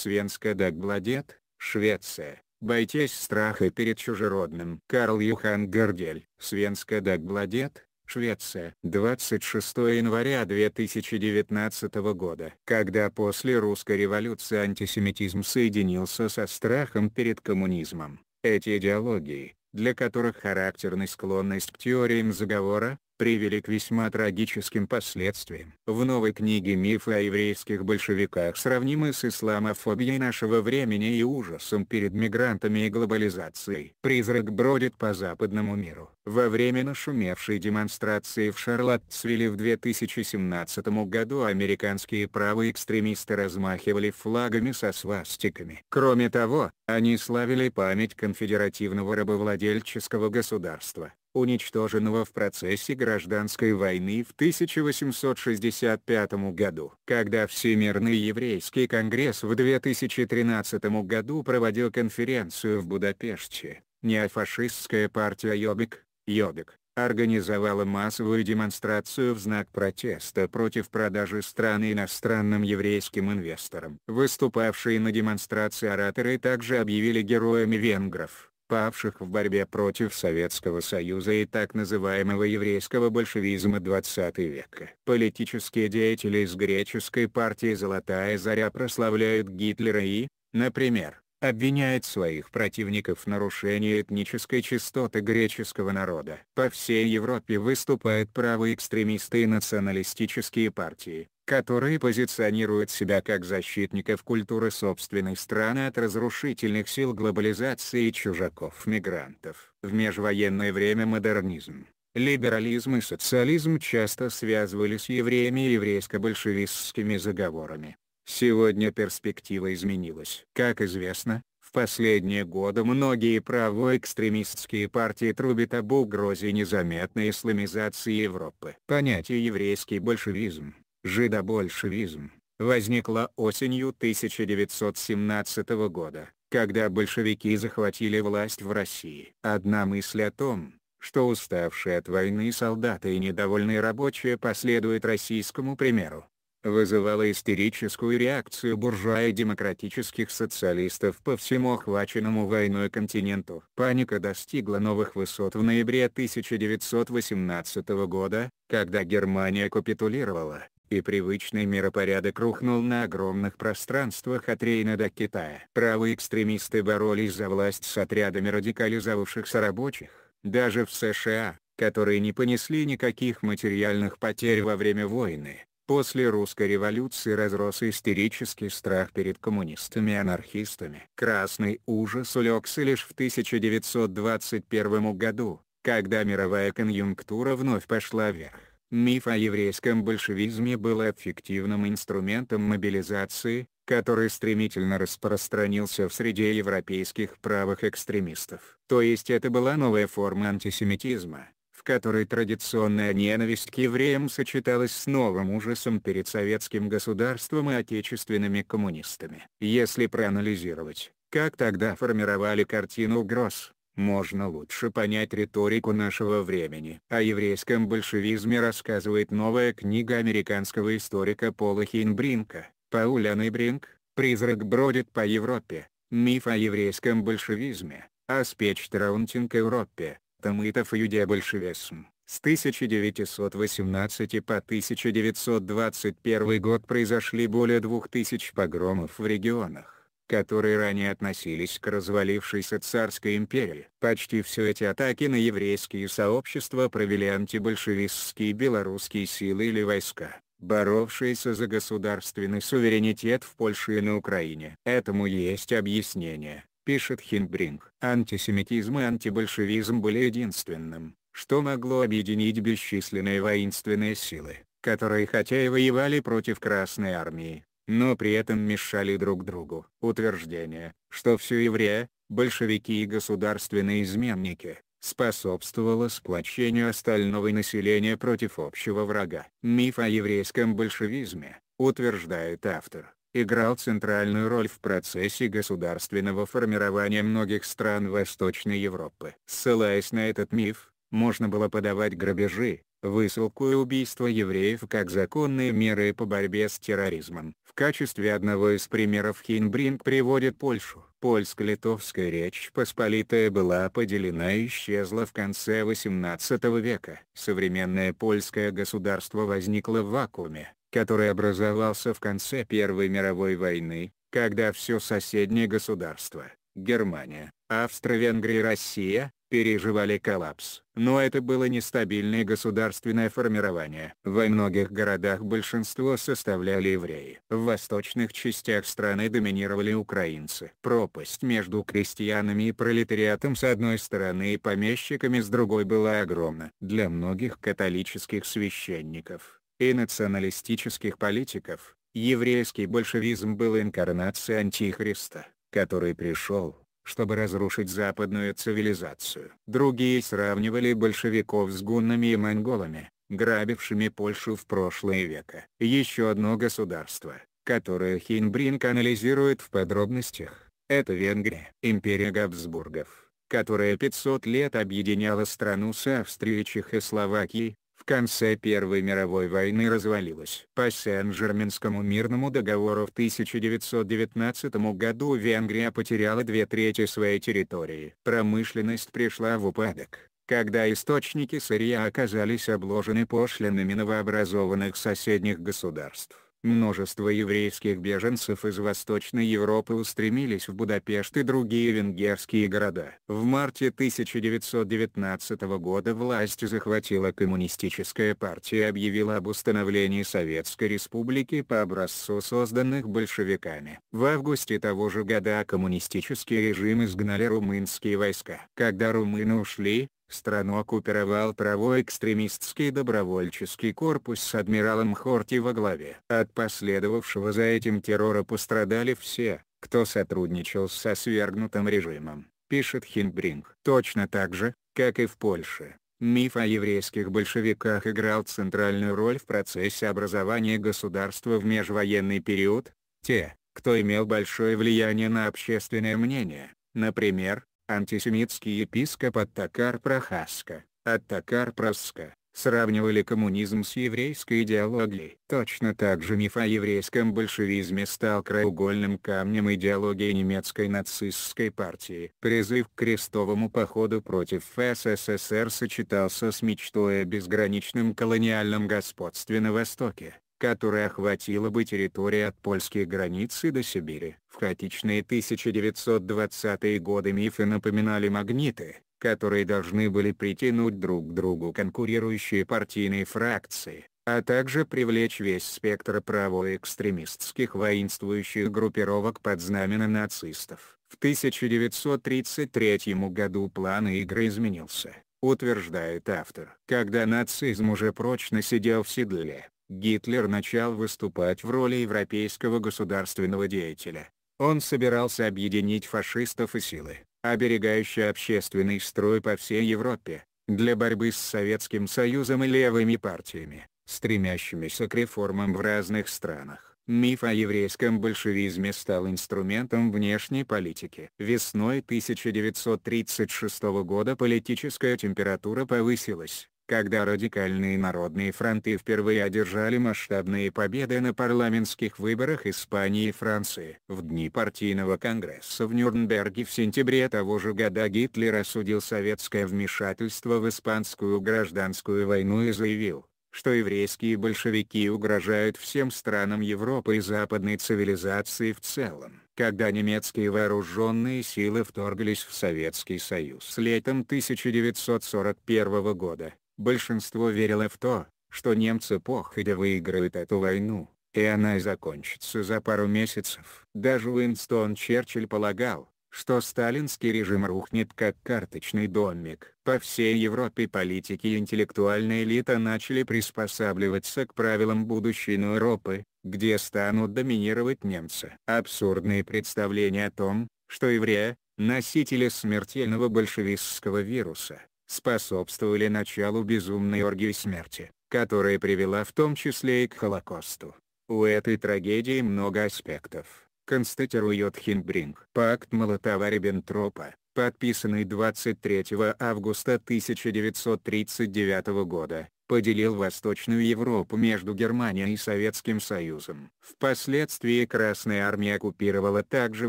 Свенска Дагбладет, Швеция. Бойтесь страха перед чужеродным. Карл Юхан Гордель. Свенска Дагбладет, Швеция. 26 января 2019 года. Когда после русской революции антисемитизм соединился со страхом перед коммунизмом, эти идеологии, для которых характерны склонность к теориям заговора, привели к весьма трагическим последствиям. В новой книге «Мифы о еврейских большевиках» сравнимы с исламофобией нашего времени и ужасом перед мигрантами и глобализацией. Призрак бродит по западному миру. Во время нашумевшей демонстрации в Шарлоттсвилле в 2017 году американские правые экстремисты размахивали флагами со свастиками. Кроме того, они славили память конфедеративного рабовладельческого государства уничтоженного в процессе гражданской войны в 1865 году. Когда Всемирный еврейский конгресс в 2013 году проводил конференцию в Будапеште, неофашистская партия Йобик, Йобик, организовала массовую демонстрацию в знак протеста против продажи страны иностранным еврейским инвесторам. Выступавшие на демонстрации ораторы также объявили героями венгров, павших в борьбе против Советского Союза и так называемого еврейского большевизма 20 века. Политические деятели из греческой партии «Золотая заря» прославляют Гитлера и, например, обвиняют своих противников в нарушении этнической чистоты греческого народа. По всей Европе выступают правые экстремисты и националистические партии, которые позиционируют себя как защитников культуры собственной страны от разрушительных сил глобализации и чужаков-мигрантов. В межвоенное время модернизм, либерализм и социализм часто связывались с евреями и еврейско-большевистскими заговорами. Сегодня перспектива изменилась. Как известно, в последние годы многие правоэкстремистские партии трубят об угрозе незаметной исламизации Европы. Понятие «еврейский большевизм» Жидобольшевизм возникла осенью 1917 года, когда большевики захватили власть в России. Одна мысль о том, что уставшие от войны солдаты и недовольные рабочие последуют российскому примеру, Вызывала истерическую реакцию буржуа и демократических социалистов по всему охваченному войной континенту. Паника достигла новых высот в ноябре 1918 года, когда Германия капитулировала, и привычный миропорядок рухнул на огромных пространствах от Рейна до Китая. Правые экстремисты боролись за власть с отрядами радикализовавшихся рабочих, даже в США, которые не понесли никаких материальных потерь во время войны После русской революции разрос истерический страх перед коммунистами и анархистами. Красный ужас улегся лишь в 1921 году, когда мировая конъюнктура вновь пошла вверх. Миф о еврейском большевизме был эффективным инструментом мобилизации, который стремительно распространился в среде европейских правых экстремистов. То есть это была новая форма антисемитизма, в которой традиционная ненависть к евреям сочеталась с новым ужасом перед советским государством и отечественными коммунистами. Если проанализировать, как тогда формировали картину угроз, можно лучше понять риторику нашего времени. О еврейском большевизме рассказывает новая книга американского историка Пола Хейнбринка, Пауля Нейбринк, «Призрак бродит по Европе. Миф о еврейском большевизме», Аспеч Траунтинг Европе, тамитов и юдео-большевизм. С 1918 по 1921 год произошли более 2000 погромов в регионах, которые ранее относились к развалившейся царской империи. Почти все эти атаки на еврейские сообщества провели антибольшевистские белорусские силы или войска боровшиеся за государственный суверенитет в Польше и на Украине. Этому есть объяснение пишет Хинбринг. Антисемитизм и антибольшевизм были единственным, что могло объединить бесчисленные воинственные силы, которые хотя и воевали против Красной Армии, но при этом мешали друг другу. Утверждение, что все евреи, большевики и государственные изменники, способствовало сплочению остального населения против общего врага. Миф о еврейском большевизме, утверждает автор, играл центральную роль в процессе государственного формирования многих стран Восточной Европы. Ссылаясь на этот миф, можно было подавать грабежи, высылку и убийство евреев как законные меры по борьбе с терроризмом. В качестве одного из примеров Хинбринг приводит Польшу. Польско-литовская речь Посполитая была поделена и исчезла в конце XVIII века. Современное польское государство возникло в вакууме который образовался в конце Первой мировой войны, когда все соседние государства, Германия, Австро-Венгрия и Россия, переживали коллапс. Но это было нестабильное государственное формирование. Во многих городах большинство составляли евреи. В восточных частях страны доминировали украинцы. Пропасть между крестьянами и пролетариатом с одной стороны и помещиками с другой была огромна. Для многих католических священников и националистических политиков, еврейский большевизм был инкарнацией Антихриста, который пришел, чтобы разрушить западную цивилизацию. Другие сравнивали большевиков с гуннами и монголами, грабившими Польшу в прошлые века. Еще одно государство, которое Хинбринг анализирует в подробностях, это Венгрия. Империя Габсбургов, которая 500 лет объединяла страну с Австрией и Чехословакией, конце Первой мировой войны развалилась. По Сен-Жерменскому мирному договору в 1919 году Венгрия потеряла две трети своей территории. Промышленность пришла в упадок когда источники сырья оказались обложены пошлинами новообразованных соседних государств. Множество еврейских беженцев из Восточной Европы устремились в Будапешт и другие венгерские города. В марте 1919 года власть захватила коммунистическая партия и объявила об установлении Советской Республики по образцу созданных большевиками. В августе того же года коммунистический режим изгнали румынские войска. Когда румыны ушли, Страну оккупировал правой экстремистский добровольческий корпус с адмиралом Хорти во главе. От последовавшего за этим террора пострадали все, кто сотрудничал со свергнутым режимом, пишет Хинбринг. Точно так же, как и в Польше, миф о еврейских большевиках играл центральную роль в процессе образования государства в межвоенный период. Те, кто имел большое влияние на общественное мнение, например, Антисемитский епископ Аттакар Прохаска, Аттакар Проска, сравнивали коммунизм с еврейской идеологией. Точно так же миф о еврейском большевизме стал краеугольным камнем идеологии немецкой нацистской партии. Призыв к крестовому походу против СССР сочетался с мечтой о безграничном колониальном господстве на Востоке которая охватила бы территорию от польских границы до Сибири. В хаотичные 1920-е годы мифы напоминали магниты, которые должны были притянуть друг к другу конкурирующие партийные фракции, а также привлечь весь спектр правоэкстремистских воинствующих группировок под знамена нацистов. В 1933 году планы игры изменился, утверждает автор. Когда нацизм уже прочно сидел в седле, Гитлер начал выступать в роли европейского государственного деятеля. Он собирался объединить фашистов и силы, оберегающие общественный строй по всей Европе, для борьбы с Советским Союзом и левыми партиями, стремящимися к реформам в разных странах. Миф о еврейском большевизме стал инструментом внешней политики. Весной 1936 года политическая температура повысилась, когда радикальные народные фронты впервые одержали масштабные победы на парламентских выборах Испании и Франции. В дни партийного конгресса в Нюрнберге в сентябре того же года Гитлер осудил советское вмешательство в испанскую гражданскую войну и заявил, что еврейские большевики угрожают всем странам Европы и западной цивилизации в целом. Когда немецкие вооруженные силы вторглись в Советский Союз летом 1941 года, Большинство верило в то, что немцы походя выиграют эту войну, и она закончится за пару месяцев. Даже Уинстон Черчилль полагал, что сталинский режим рухнет как карточный домик. По всей Европе политики и интеллектуальная элита начали приспосабливаться к правилам будущей Европы, где станут доминировать немцы. Абсурдные представления о том, что евреи – носители смертельного большевистского вируса, способствовали началу безумной оргии смерти, которая привела в том числе и к Холокосту. У этой трагедии много аспектов, констатирует Хинбринг. Пакт Молотова-Риббентропа, подписанный 23 августа 1939 года, поделил Восточную Европу между Германией и Советским Союзом. Впоследствии Красная Армия оккупировала также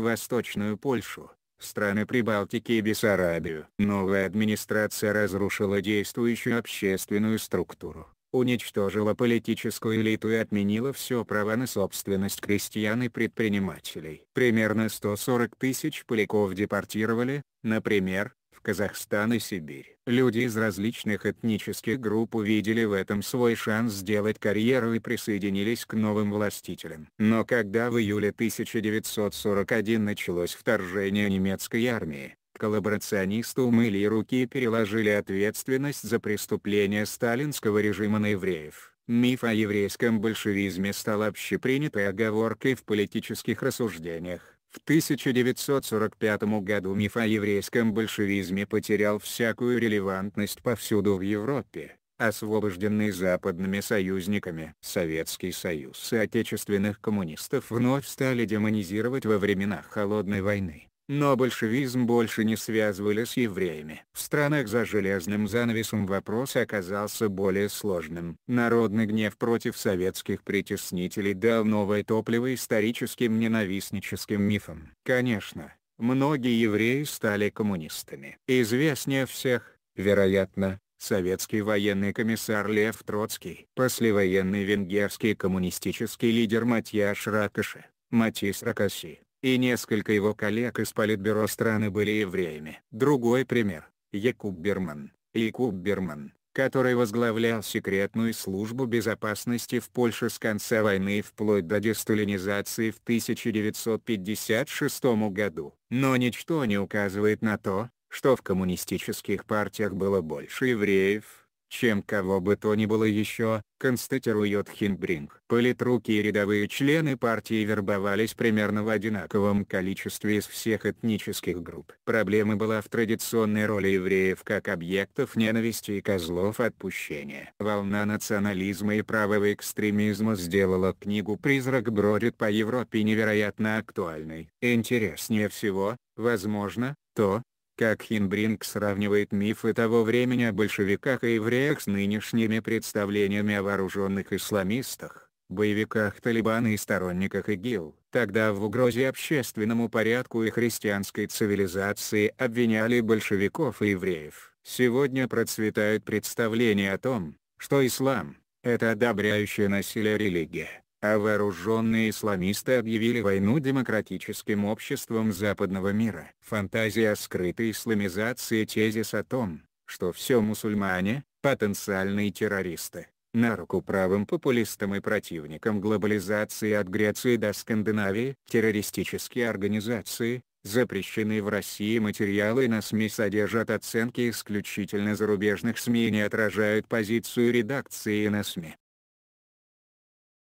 Восточную Польшу, страны Прибалтики и Бессарабию. Новая администрация разрушила действующую общественную структуру, уничтожила политическую элиту и отменила все права на собственность крестьян и предпринимателей. Примерно 140 тысяч поляков депортировали, например, Казахстан и Сибирь. Люди из различных этнических групп увидели в этом свой шанс сделать карьеру и присоединились к новым властителям. Но когда в июле 1941 началось вторжение немецкой армии, коллаборационисты умыли руки и переложили ответственность за преступления сталинского режима на евреев. Миф о еврейском большевизме стал общепринятой оговоркой в политических рассуждениях. В 1945 году миф о еврейском большевизме потерял всякую релевантность повсюду в Европе, освобожденный западными союзниками. Советский Союз и отечественных коммунистов вновь стали демонизировать во времена Холодной войны но большевизм больше не связывали с евреями. В странах за железным занавесом вопрос оказался более сложным. Народный гнев против советских притеснителей дал новое топливо историческим ненавистническим мифам. Конечно, многие евреи стали коммунистами. Известнее всех, вероятно, советский военный комиссар Лев Троцкий. Послевоенный венгерский коммунистический лидер Матьяш Ракаши, Матис Ракоси и несколько его коллег из политбюро страны были евреями. Другой пример – Якуб Берман. Якуб Берман, который возглавлял секретную службу безопасности в Польше с конца войны вплоть до десталинизации в 1956 году. Но ничто не указывает на то, что в коммунистических партиях было больше евреев, чем кого бы то ни было еще, констатирует Хинбринг. Политруки и рядовые члены партии вербовались примерно в одинаковом количестве из всех этнических групп. Проблема была в традиционной роли евреев как объектов ненависти и козлов отпущения. Волна национализма и правого экстремизма сделала книгу «Призрак бродит по Европе» невероятно актуальной. Интереснее всего, возможно, то, как Хинбринг сравнивает мифы того времени о большевиках и евреях с нынешними представлениями о вооруженных исламистах, боевиках Талибана и сторонниках ИГИЛ. Тогда в угрозе общественному порядку и христианской цивилизации обвиняли большевиков и евреев. Сегодня процветают представления о том, что ислам – это одобряющая насилие религия, а вооруженные исламисты объявили войну демократическим обществам западного мира. Фантазия о скрытой исламизации тезис о том, что все мусульмане – потенциальные террористы, на руку правым популистам и противникам глобализации от Греции до Скандинавии. Террористические организации, запрещенные в России материалы на СМИ содержат оценки исключительно зарубежных СМИ и не отражают позицию редакции на СМИ.